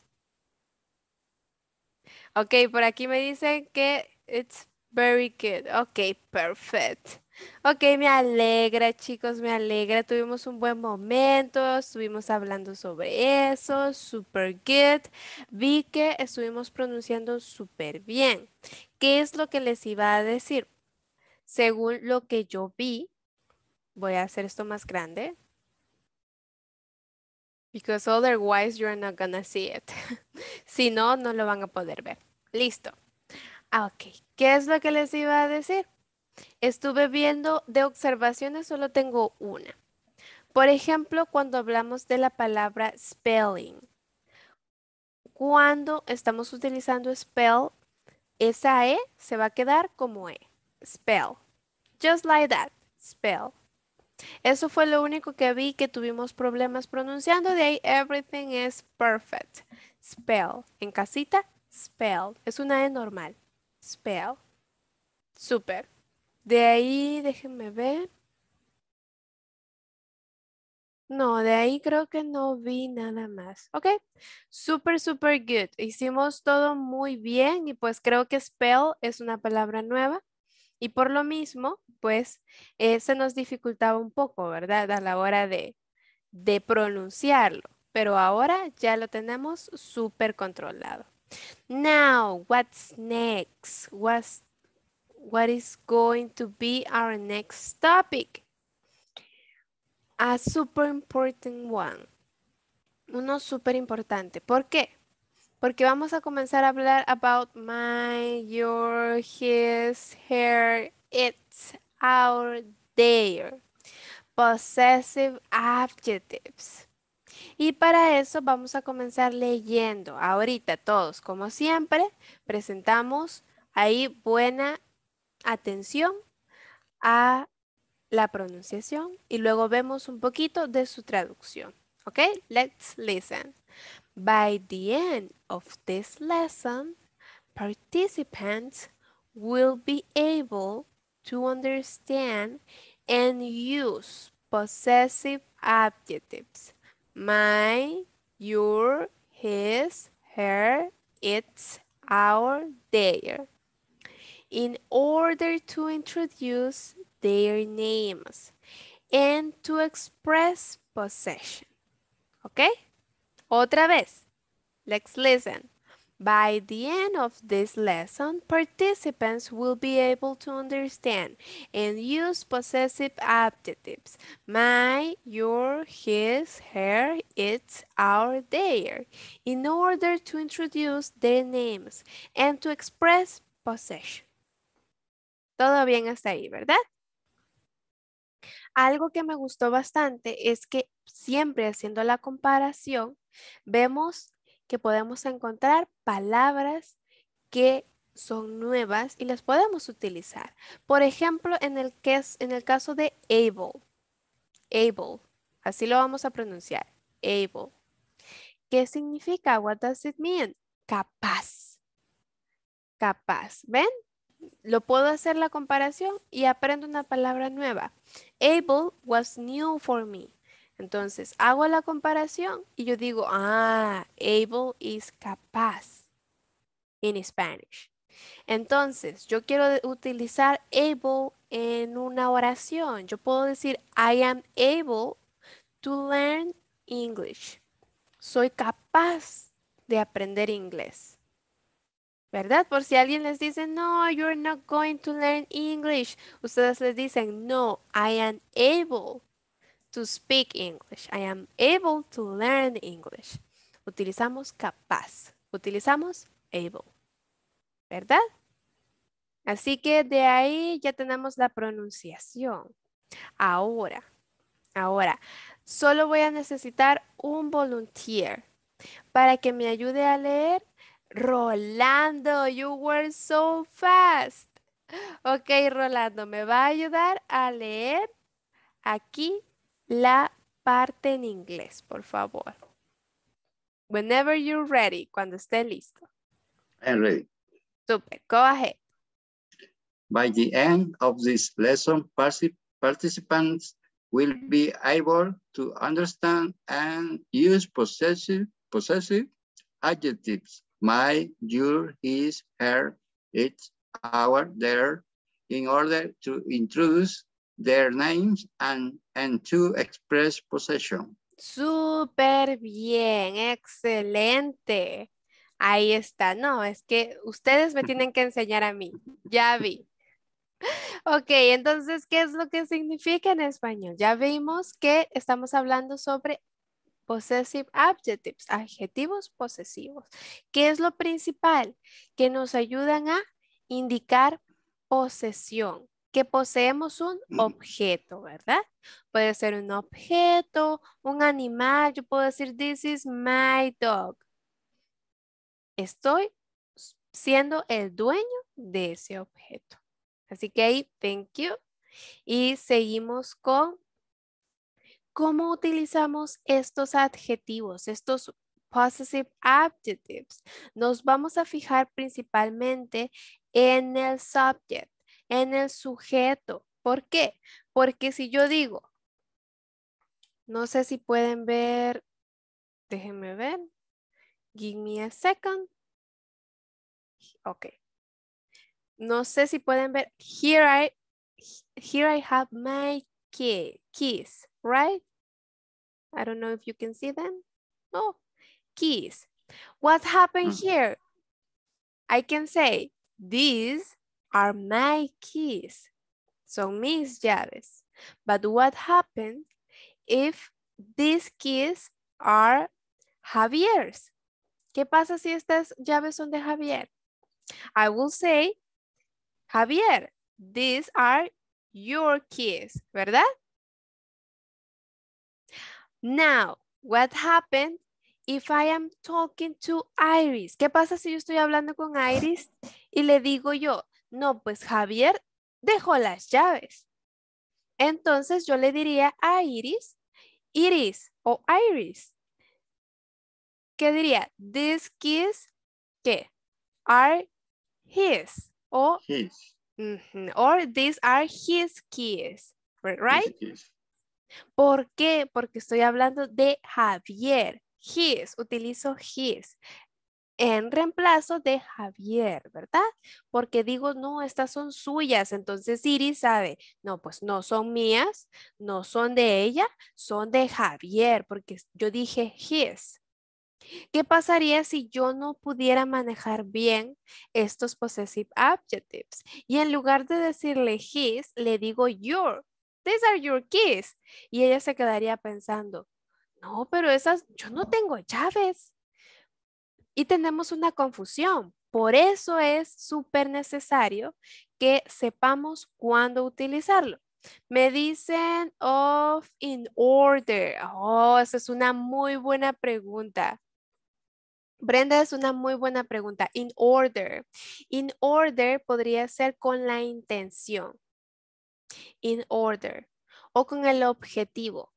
Ok, por aquí me dicen que it's very good. Ok, perfect. Ok, me alegra, chicos, me alegra. Tuvimos un buen momento, estuvimos hablando sobre eso, super good. Vi que estuvimos pronunciando super bien. ¿Qué es lo que les iba a decir? Según lo que yo vi, voy a hacer esto más grande. Because otherwise you're not gonna see it. si no, no lo van a poder ver. Listo. Ah, ok. ¿Qué es lo que les iba a decir? Estuve viendo de observaciones, solo tengo una. Por ejemplo, cuando hablamos de la palabra spelling. Cuando estamos utilizando spell, esa E se va a quedar como E. Spell. Just like that. Spell. Eso fue lo único que vi que tuvimos problemas pronunciando. De ahí, everything is perfect. Spell. En casita, spell. Es una E normal. Spell. Super. De ahí, déjenme ver. No, de ahí creo que no vi nada más. Ok, super, super good. Hicimos todo muy bien y pues creo que spell es una palabra nueva. Y por lo mismo, pues eh, se nos dificultaba un poco, ¿verdad? A la hora de, de pronunciarlo. Pero ahora ya lo tenemos súper controlado. Now, what's next? what is going to be our next topic? A super important one. Uno súper importante. ¿Por qué? porque vamos a comenzar a hablar about my, your, his, her, it's, our, their. Possessive adjectives. Y para eso vamos a comenzar leyendo. Ahorita todos, como siempre, presentamos ahí buena atención a la pronunciación y luego vemos un poquito de su traducción. ¿Ok? Let's listen. By the end of this lesson, participants will be able to understand and use possessive adjectives. My, your, his, her, its, our, their. In order to introduce their names and to express possession. Okay? Otra vez. Let's listen. By the end of this lesson, participants will be able to understand and use possessive adjectives. My, your, his, her, its, our, their, in order to introduce their names and to express possession. Todo bien hasta ahí, ¿verdad? Algo que me gustó bastante es que siempre haciendo la comparación, vemos que podemos encontrar palabras que son nuevas y las podemos utilizar. Por ejemplo, en el, que en el caso de able, able, así lo vamos a pronunciar, able. ¿Qué significa? What does it mean? Capaz. Capaz. ¿Ven? lo puedo hacer la comparación y aprendo una palabra nueva. Able was new for me. Entonces, hago la comparación y yo digo, ah, able is capaz en Spanish. Entonces, yo quiero utilizar able en una oración. Yo puedo decir, I am able to learn English. Soy capaz de aprender inglés. ¿verdad? Por si alguien les dice, no, you're not going to learn English. Ustedes les dicen, no, I am able to speak English. I am able to learn English. Utilizamos capaz. Utilizamos able. ¿Verdad? Así que de ahí ya tenemos la pronunciación. Ahora, ahora, solo voy a necesitar un volunteer para que me ayude a leer Rolando, you were so fast. Ok, Rolando, me va a ayudar a leer aquí la parte en inglés, por favor. Whenever you're ready, cuando esté listo. I'm ready. Super, go ahead. By the end of this lesson, participants will be able to understand and use possessive, possessive adjectives my, your, his, her, its, our, their, in order to introduce their names and, and to express possession. Súper bien, excelente. Ahí está. No, es que ustedes me tienen que enseñar a mí. Ya vi. Ok, entonces, ¿qué es lo que significa en español? Ya vimos que estamos hablando sobre Possessive adjectives, adjetivos posesivos. ¿Qué es lo principal? Que nos ayudan a indicar posesión, que poseemos un objeto, ¿verdad? Puede ser un objeto, un animal. Yo puedo decir, this is my dog. Estoy siendo el dueño de ese objeto. Así que ahí, thank you. Y seguimos con ¿Cómo utilizamos estos adjetivos, estos possessive adjectives? Nos vamos a fijar principalmente en el subject, en el sujeto. ¿Por qué? Porque si yo digo, no sé si pueden ver, déjenme ver, give me a second. Ok. No sé si pueden ver, here I, here I have my keys. right? I don't know if you can see them. Oh, keys. What happened mm -hmm. here? I can say, these are my keys. So mis llaves. But what happens if these keys are Javier's? ¿Qué pasa si estas llaves son de Javier? I will say, Javier, these are your keys, ¿verdad? Now, what happened if I am talking to Iris? ¿Qué pasa si yo estoy hablando con Iris y le digo yo, no, pues Javier dejó las llaves? Entonces yo le diría a Iris, Iris o Iris. ¿Qué diría? These keys, que Are his o his. or these are his keys, right? ¿Por qué? Porque estoy hablando de Javier. His, utilizo his en reemplazo de Javier, ¿verdad? Porque digo, no, estas son suyas. Entonces Iris sabe, no, pues no son mías, no son de ella, son de Javier, porque yo dije his. ¿Qué pasaría si yo no pudiera manejar bien estos possessive adjectives? Y en lugar de decirle his, le digo your, these are your keys. Y ella se quedaría pensando, no, pero esas, yo no tengo llaves. Y tenemos una confusión. Por eso es súper necesario que sepamos cuándo utilizarlo. Me dicen of in order. Oh, esa es una muy buena pregunta. Brenda, es una muy buena pregunta. In order. In order podría ser con la intención in order, o con el objetivo,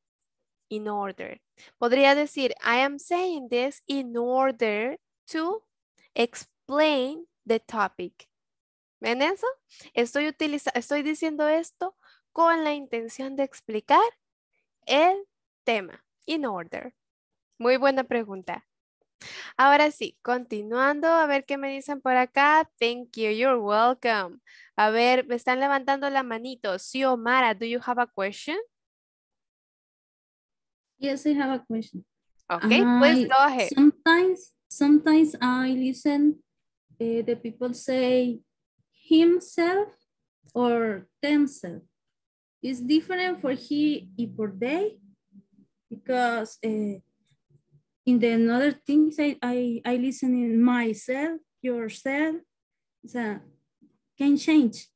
in order. Podría decir, I am saying this in order to explain the topic. ¿Ven eso? Estoy, estoy diciendo esto con la intención de explicar el tema, in order. Muy buena pregunta. Ahora sí, continuando, a ver qué me dicen por acá. Thank you, you're welcome. A ver, me están levantando la manito. Si Omara, do you have a question? Yes, I have a question. Okay, pues go ahead. Sometimes, sometimes I listen eh, the people say himself or themselves. It's different for he y for they because eh, in the other things I, I, I listen in myself, yourself, can change.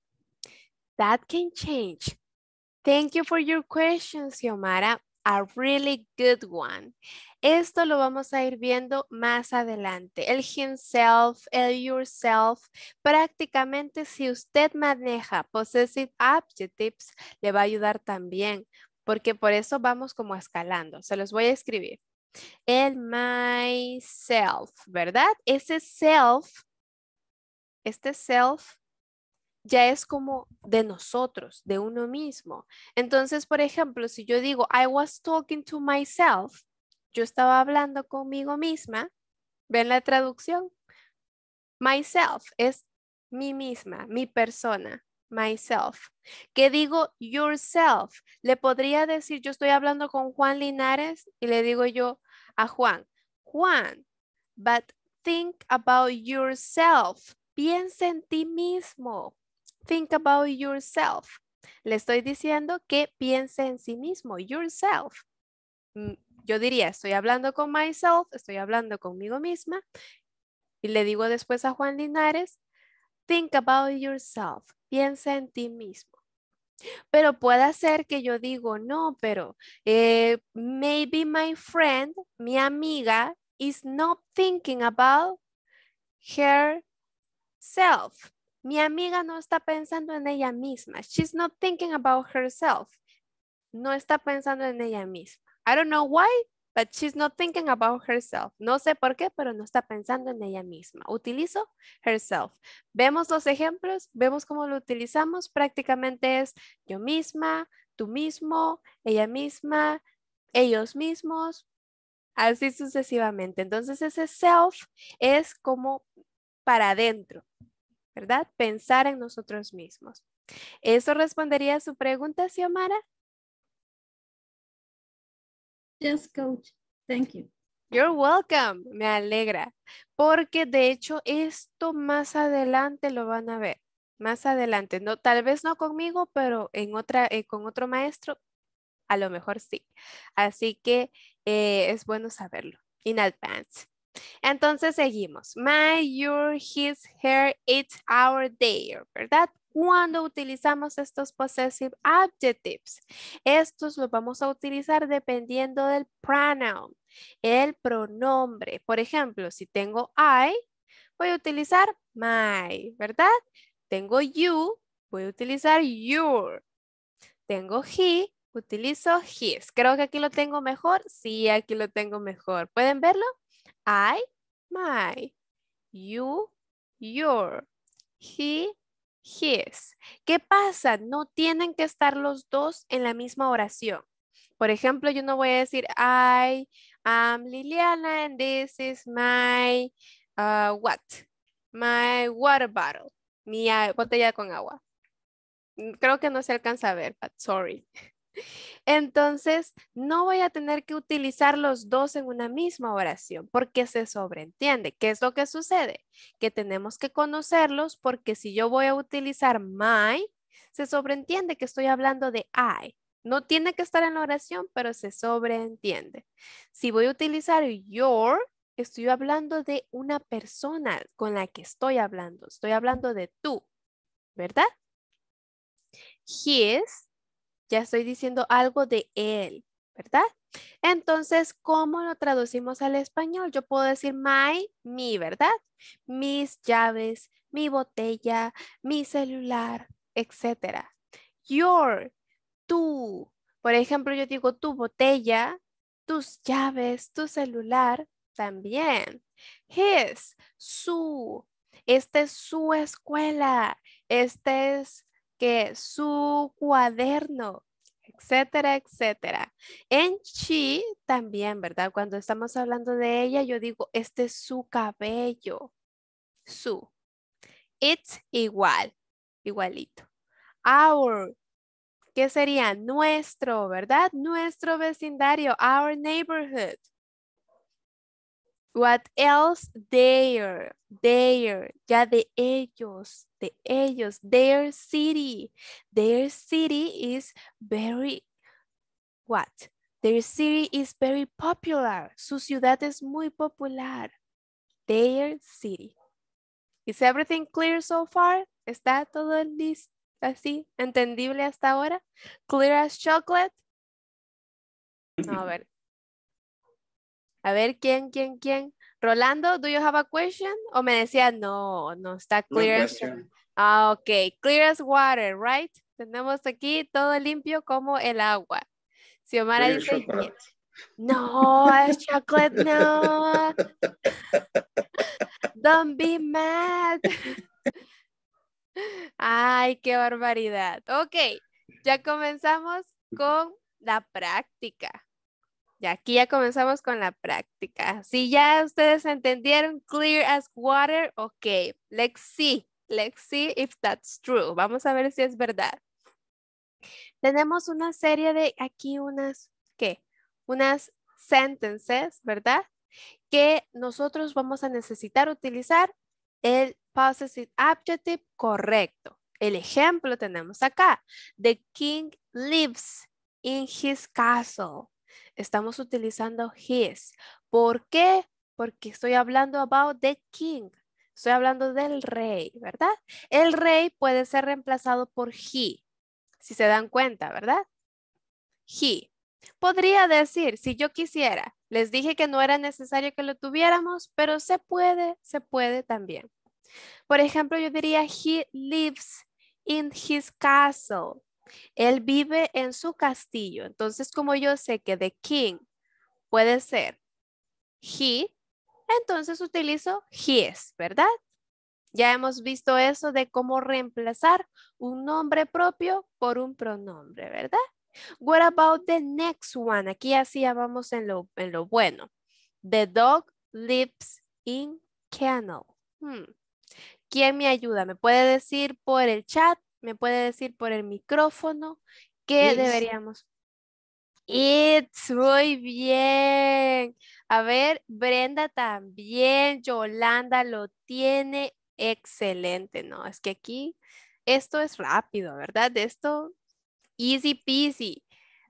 That can change. Thank you for your questions, Xiomara. A really good one. Esto lo vamos a ir viendo más adelante. El himself, el yourself. Prácticamente si usted maneja possessive adjectives, le va a ayudar también, porque por eso vamos como escalando. Se los voy a escribir. El myself, ¿verdad? Ese self, este self ya es como de nosotros, de uno mismo. Entonces, por ejemplo, si yo digo, I was talking to myself, yo estaba hablando conmigo misma, ¿ven la traducción? Myself es mí misma, mi persona myself. ¿Qué digo yourself? Le podría decir, yo estoy hablando con Juan Linares y le digo yo a Juan, Juan, but think about yourself. Piensa en ti mismo. Think about yourself. Le estoy diciendo que piense en sí mismo, yourself. Mm, yo diría, estoy hablando con myself, estoy hablando conmigo misma. Y le digo después a Juan Linares, think about yourself piensa en ti mismo. Pero puede ser que yo digo, no, pero eh, maybe my friend, mi amiga, is not thinking about herself. Mi amiga no está pensando en ella misma. She's not thinking about herself. No está pensando en ella misma. I don't know why, but she's not thinking about herself. No sé por qué, pero no está pensando en ella misma. Utilizo herself. Vemos los ejemplos, vemos cómo lo utilizamos. Prácticamente es yo misma, tú mismo, ella misma, ellos mismos, así sucesivamente. Entonces ese self es como para adentro, ¿verdad? Pensar en nosotros mismos. ¿Eso respondería a su pregunta, Xiomara? Yes, coach. Thank you. You're welcome. Me alegra. Porque de hecho esto más adelante lo van a ver. Más adelante. No, tal vez no conmigo, pero en otra, eh, con otro maestro, a lo mejor sí. Así que eh, es bueno saberlo. In advance. Entonces seguimos. My, your, his, her, it's, our, day, ¿verdad? cuando utilizamos estos possessive adjectives. Estos los vamos a utilizar dependiendo del pronoun, el pronombre. Por ejemplo, si tengo I, voy a utilizar my, ¿verdad? Tengo you, voy a utilizar your. Tengo he, utilizo his. Creo que aquí lo tengo mejor. Sí, aquí lo tengo mejor. ¿Pueden verlo? I, my, you, your, he, his. ¿Qué pasa? No tienen que estar los dos en la misma oración. Por ejemplo, yo no voy a decir I am Liliana and this is my ah, what? My water bottle. Mi botella con agua. Mm, creo que no se alcanza a ver, but sorry. Entonces, no voy a tener que utilizar los dos en una misma oración porque se sobreentiende. ¿Qué es lo que sucede? Que tenemos que conocerlos porque si yo voy a utilizar my, se sobreentiende que estoy hablando de I. No tiene que estar en la oración, pero se sobreentiende. Si voy a utilizar your, estoy hablando de una persona con la que estoy hablando. Estoy hablando de tú, ¿verdad? His ya estoy diciendo algo de él, ¿verdad? Entonces, ¿cómo lo traducimos al español? Yo puedo decir my, mi, ¿verdad? Mis llaves, mi botella, mi celular, etc. Your, tú. Por ejemplo, yo digo tu botella, tus llaves, tu celular, también. His, su. Esta es su escuela. Este es que su cuaderno, etcétera, etcétera. En chi también, ¿verdad? Cuando estamos hablando de ella, yo digo, este es su cabello, su. It's igual, igualito. Our, ¿qué sería? Nuestro, ¿verdad? Nuestro vecindario, our neighborhood. What else? Their, their, ya de ellos, de ellos, their city. Their city is very, what? Their city is very popular. Su ciudad es muy popular. Their city. Is everything clear so far? ¿Está todo listo? ¿Así? ¿Entendible hasta ahora? ¿Clear as chocolate? A ver, a ver, ¿quién, quién, quién? Rolando, do you have a question? O me decía, no, no está clear. ah, ok, clear as water, right? Tenemos aquí todo limpio como el agua. Si Omar dice, no, es chocolate, no. Don't be mad. Ay, qué barbaridad. Ok, ya comenzamos con la práctica. Y aquí ya comenzamos con la práctica. Si ya ustedes entendieron clear as water, ok. Let's see. Let's see if that's true. Vamos a ver si es verdad. Tenemos una serie de aquí unas, ¿qué? Unas sentences, ¿verdad? Que nosotros vamos a necesitar utilizar el possessive adjective correcto. El ejemplo tenemos acá. The king lives in his castle. Estamos utilizando his. ¿Por qué? Porque estoy hablando about the king. Estoy hablando del rey, ¿verdad? El rey puede ser reemplazado por he, si se dan cuenta, ¿verdad? He. Podría decir, si yo quisiera, les dije que no era necesario que lo tuviéramos, pero se puede, se puede también. Por ejemplo, yo diría, he lives in his castle. Él vive en su castillo. Entonces, como yo sé que the king puede ser he, entonces utilizo his, ¿verdad? Ya hemos visto eso de cómo reemplazar un nombre propio por un pronombre, ¿verdad? What about the next one? Aquí así ya vamos en lo, en lo bueno. The dog lives in kennel. Hmm. ¿Quién me ayuda? ¿Me puede decir por el chat me puede decir por el micrófono qué deberíamos. It's muy bien. A ver, Brenda también, Yolanda lo tiene excelente, ¿no? Es que aquí esto es rápido, ¿verdad? esto, easy peasy.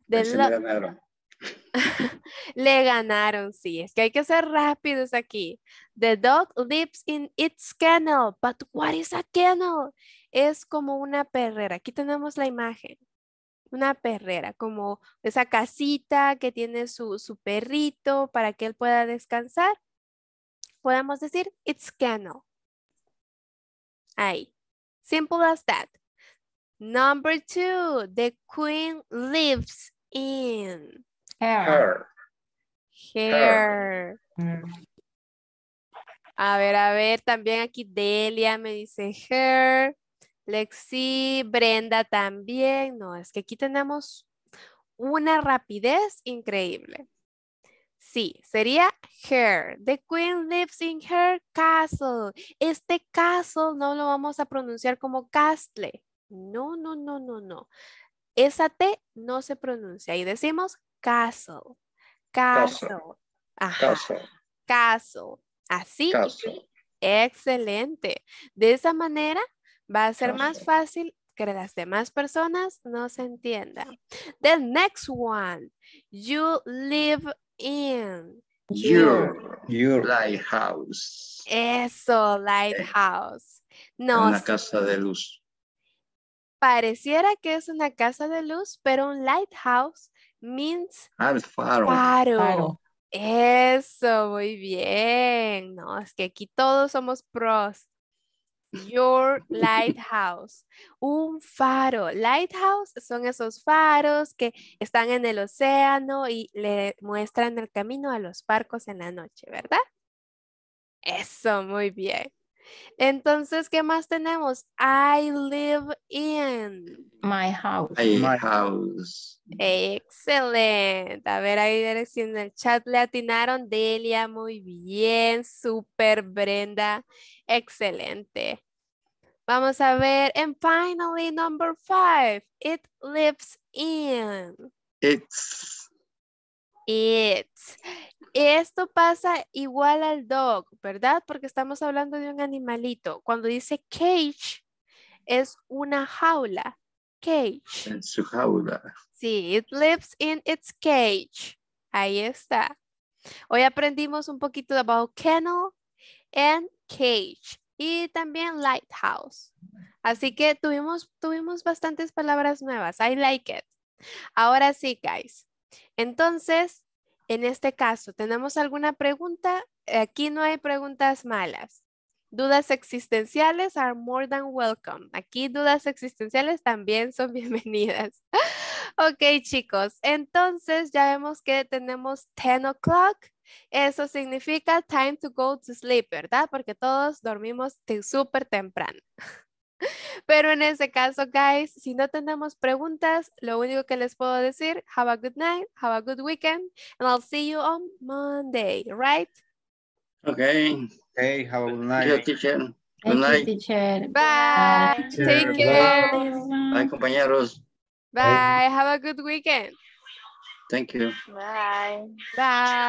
le pues ganaron. le ganaron, sí. Es que hay que ser rápidos aquí. The dog lives in its kennel, but what is a kennel? es como una perrera. Aquí tenemos la imagen. Una perrera, como esa casita que tiene su, perrito para que él pueda descansar. Podemos decir, it's kennel. Ahí. Simple as that. Number two, the queen lives in. Her. Hair. Mm. A ver, a ver, también aquí Delia me dice her. Lexi, Brenda también. No, es que aquí tenemos una rapidez increíble. Sí, sería her. The queen lives in her castle. Este castle no lo vamos a pronunciar como castle. No, no, no, no, no. Esa T no se pronuncia y decimos castle. Castle. Castle. castle. Así. Castle. Excelente. De esa manera Va a ser más fácil que las demás personas no se entiendan. The next one, you live in. Your, lighthouse. Eso, lighthouse. No. Una casa de luz. Pareciera que es una casa de luz, pero un lighthouse means faro. Eso, muy bien. No, es que aquí todos somos pros. Your lighthouse. Un faro. Lighthouse son esos faros que están en el océano y le muestran el camino a los barcos en la noche, ¿verdad? Eso, muy bien. Entonces, ¿qué más tenemos? I live in. My house. My house. Excelente. A ver, ahí en el chat le atinaron. Delia, muy bien. Super, Brenda. Excelente. Vamos a ver. And finally, number five. It lives in. It's it. Esto pasa igual al dog, ¿verdad? Porque estamos hablando de un animalito. Cuando dice cage, es una jaula. Cage. En su jaula. Sí, it lives in its cage. Ahí está. Hoy aprendimos un poquito about kennel and cage y también lighthouse. Así que tuvimos, tuvimos bastantes palabras nuevas. I like it. Ahora sí, guys. Entonces, en este caso, ¿tenemos alguna pregunta? Aquí no hay preguntas malas. Dudas existenciales are more than welcome. Aquí dudas existenciales también son bienvenidas. ok, chicos. Entonces ya vemos que tenemos 10 o'clock. Eso significa time to go to sleep, ¿verdad? Porque todos dormimos súper temprano. Pero en ese caso, guys, si no tenemos preguntas, lo único que les puedo decir, have a good night, have a good weekend, and I'll see you on Monday, right? Okay. Hey, have a good night. teacher. Good night. teacher. Bye. Take care. Bye. compañeros. Bye. Bye. Have a good weekend. Thank you. Bye. Bye.